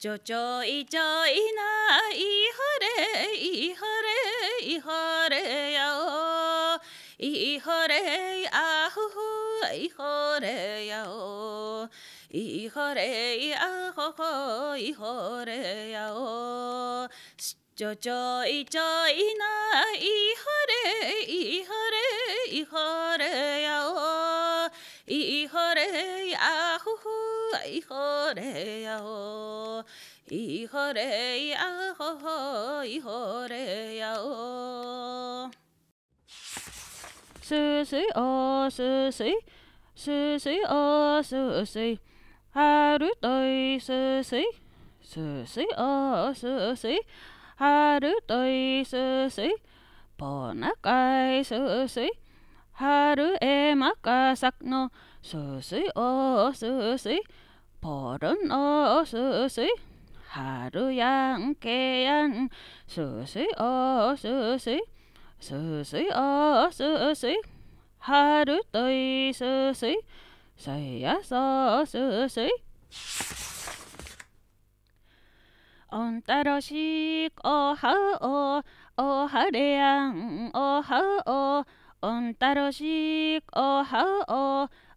ちょちょいちょいないほれいほれいほれやおいほれあほほいほれやおいほれあほほいほれやおちょちょいちょいないほれいほれいほれやおいほれあほほいほれやおいほれやほほいほれやおすすいおすすいすすいおすすいはるといすすいすすいおすすいはるといすすいぽなかいすすいはるえまかさくのすすいおすすいぽるんおすすい春やんけやんすすいおすすいすすいおすすい春といすすいさやそうすすいおんたろしおはおおはれやんおはおおんたろしおは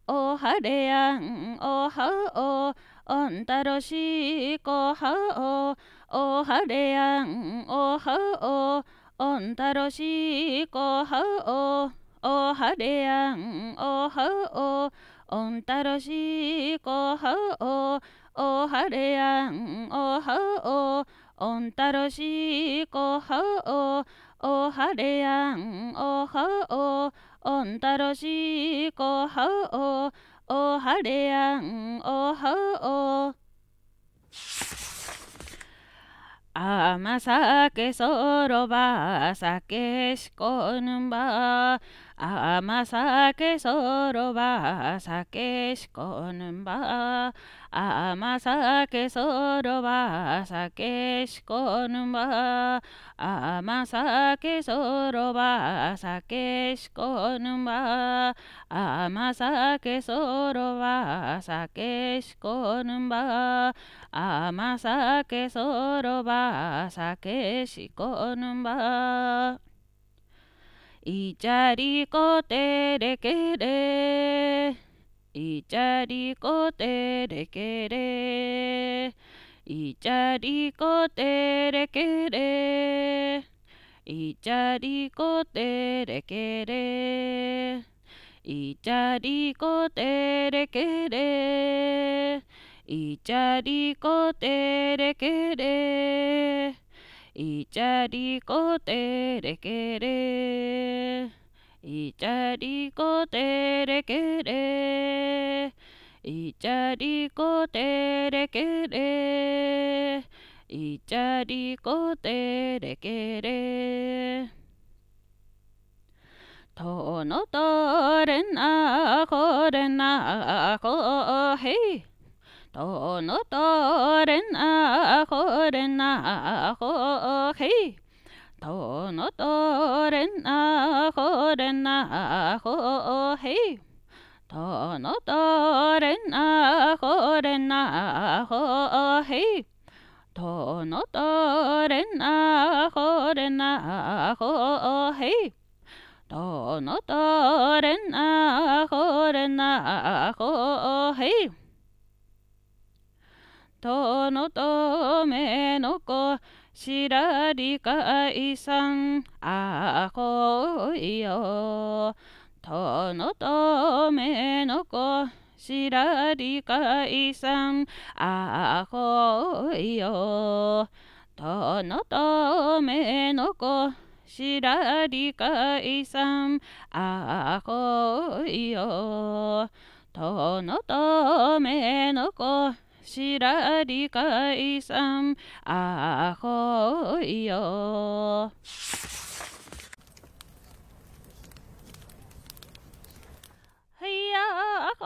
おおはれやんおはおおんたろしこはおおはれやんおはおおんたろしこはおおはれやんおはおおんたろしこはおおはれやんおはおおんたろしこはおおはれやんおはおあんたろしこはお Oh, oh o harea, ng mm, o ho o. Amasake soroba, sake shkonba. Amasake soroba, sake shkonba. Amasake soroba sake shikonumba Amasake soroba sake shikonumba Amasake soroba sake shikonumba Amasake soroba sake shikonumba Icharikote rekere いちゃりこてれけれいちゃりこてれけれいちゃりこてれけれいちゃりこてれけれいちゃりこてれけれいちゃりこてれけれイチャリコテレケレイチャリコテレケレイチャリコテレケレとのとれなこれなこへいとのとれなこれなこヘイ to no to ren a ho ren a ho hey to no to ren a ho ren a ho hey to no to ren a ho ren a ho hey to no to ren a ho ren a ho hey to no しらりかいさんあこいよとのとめのこしらりかいさんあこいよとのとめのこしらりかいさんあこいよとのとめのこ shirarika isam ahoyo. Hiya